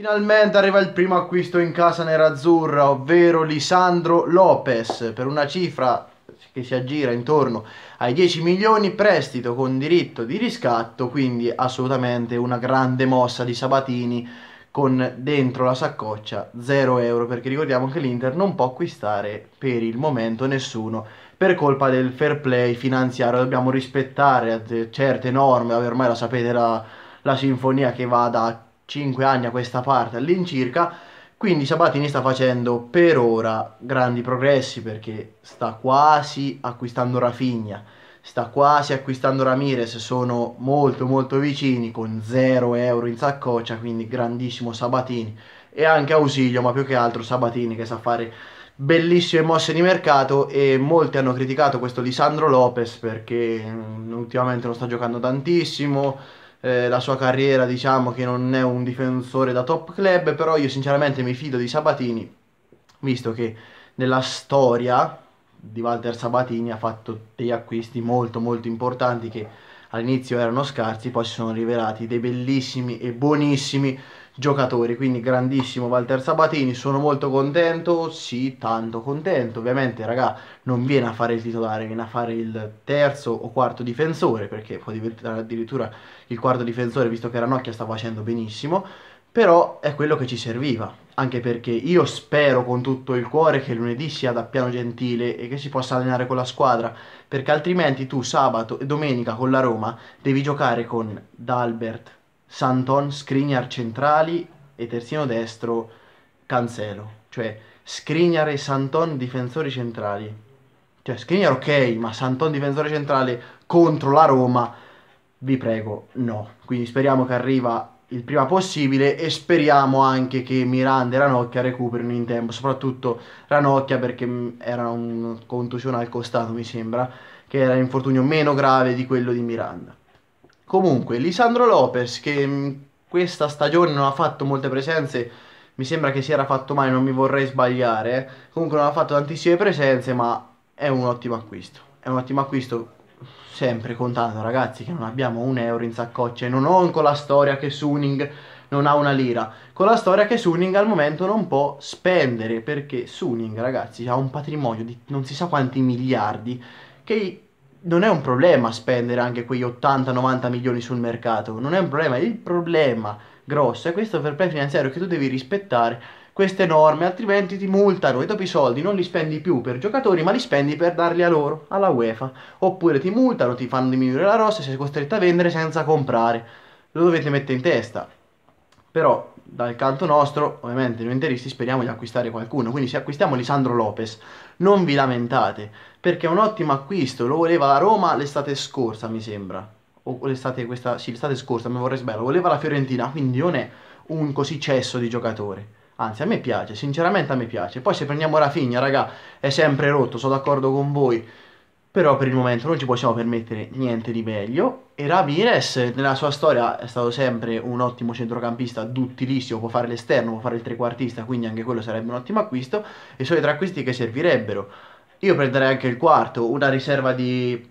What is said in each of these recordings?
Finalmente arriva il primo acquisto in casa nerazzurra, ovvero Lisandro Lopez, per una cifra che si aggira intorno ai 10 milioni, prestito con diritto di riscatto, quindi assolutamente una grande mossa di Sabatini con dentro la saccoccia 0 euro, perché ricordiamo che l'Inter non può acquistare per il momento nessuno per colpa del fair play finanziario, dobbiamo rispettare certe norme, ormai la sapete la, la sinfonia che va ad da 5 anni a questa parte all'incirca, quindi Sabatini sta facendo per ora grandi progressi perché sta quasi acquistando Rafinha, sta quasi acquistando Ramirez, sono molto molto vicini con 0 euro in saccoccia, quindi grandissimo Sabatini e anche Ausilio, ma più che altro Sabatini che sa fare bellissime mosse di mercato e molti hanno criticato questo Lisandro Lopez perché mm, ultimamente non sta giocando tantissimo eh, la sua carriera, diciamo che non è un difensore da top club, però io sinceramente mi fido di Sabatini, visto che nella storia di Walter Sabatini ha fatto degli acquisti molto molto importanti che all'inizio erano scarsi, poi si sono rivelati dei bellissimi e buonissimi giocatori, quindi grandissimo Walter Sabatini, sono molto contento, sì, tanto contento, ovviamente raga non viene a fare il titolare, viene a fare il terzo o quarto difensore, perché può diventare addirittura il quarto difensore, visto che Ranocchia sta facendo benissimo, però è quello che ci serviva, anche perché io spero con tutto il cuore che lunedì sia da piano gentile e che si possa allenare con la squadra, perché altrimenti tu sabato e domenica con la Roma devi giocare con D'Albert, Santon, Skriniar centrali e terzino destro Cancelo. Cioè Skriniar e Santon difensori centrali. Cioè Skriniar ok, ma Santon difensore centrale contro la Roma, vi prego, no. Quindi speriamo che arriva il prima possibile e speriamo anche che Miranda e Ranocchia recuperino in tempo, soprattutto Ranocchia perché mm, era un contusione al costato, mi sembra, che era un infortunio meno grave di quello di Miranda. Comunque, Lisandro Lopez, che mm, questa stagione non ha fatto molte presenze, mi sembra che si era fatto male, non mi vorrei sbagliare. Eh. Comunque non ha fatto tantissime presenze, ma è un ottimo acquisto. È un ottimo acquisto sempre contando ragazzi che non abbiamo un euro in saccoccia e non ho con la storia che Suning non ha una lira, con la storia che Suning al momento non può spendere perché Suning ragazzi ha un patrimonio di non si sa quanti miliardi che non è un problema spendere anche quegli 80-90 milioni sul mercato, non è un problema, il problema grosso è questo fair play finanziario che tu devi rispettare queste norme, altrimenti ti multano e dopo i soldi non li spendi più per giocatori, ma li spendi per darli a loro, alla UEFA. Oppure ti multano, ti fanno diminuire la rossa, e sei costretto a vendere senza comprare. Lo dovete mettere in testa però dal canto nostro, ovviamente noi interisti speriamo di acquistare qualcuno, quindi se acquistiamo Lisandro Lopez non vi lamentate, perché è un ottimo acquisto, lo voleva la Roma l'estate scorsa mi sembra, o l'estate, questa, sì, l'estate scorsa, mi vorrei sbagliare, lo voleva la Fiorentina, quindi non è un così cesso di giocatore. Anzi, a me piace, sinceramente a me piace. Poi se prendiamo Rafinha, raga, è sempre rotto, sono d'accordo con voi però per il momento non ci possiamo permettere niente di meglio e Ramirez nella sua storia è stato sempre un ottimo centrocampista duttilissimo, può fare l'esterno, può fare il trequartista, quindi anche quello sarebbe un ottimo acquisto e sono i tre acquisti che servirebbero. Io prenderei anche il quarto, una riserva di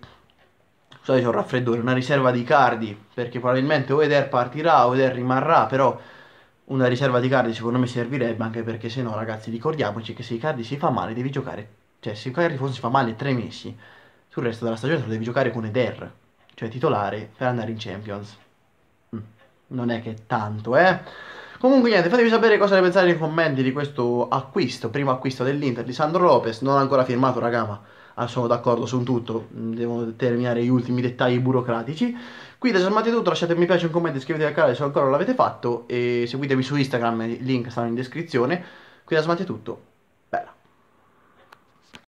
scusate, c'è un raffreddore, una riserva di Cardi, perché probabilmente Oeder partirà, Oeder rimarrà, però una riserva di Cardi secondo me servirebbe anche perché se no ragazzi ricordiamoci che se i Cardi si fa male devi giocare, cioè se Cardi si fa male tre mesi sul resto della stagione te devi giocare con Eder, cioè titolare, per andare in Champions. Mm, non è che tanto, eh? Comunque niente, fatemi sapere cosa ne pensate nei commenti di questo acquisto, primo acquisto dell'Inter di Sandro Lopez, non ancora firmato raga ma ah, sono d'accordo su tutto, mm, devo terminare gli ultimi dettagli burocratici. Qui da Salmati tutto, lasciate un mi piace, un commento, iscrivetevi al canale se ancora non l'avete fatto e seguitemi su Instagram, il link sta in descrizione. Qui da Salmati tutto,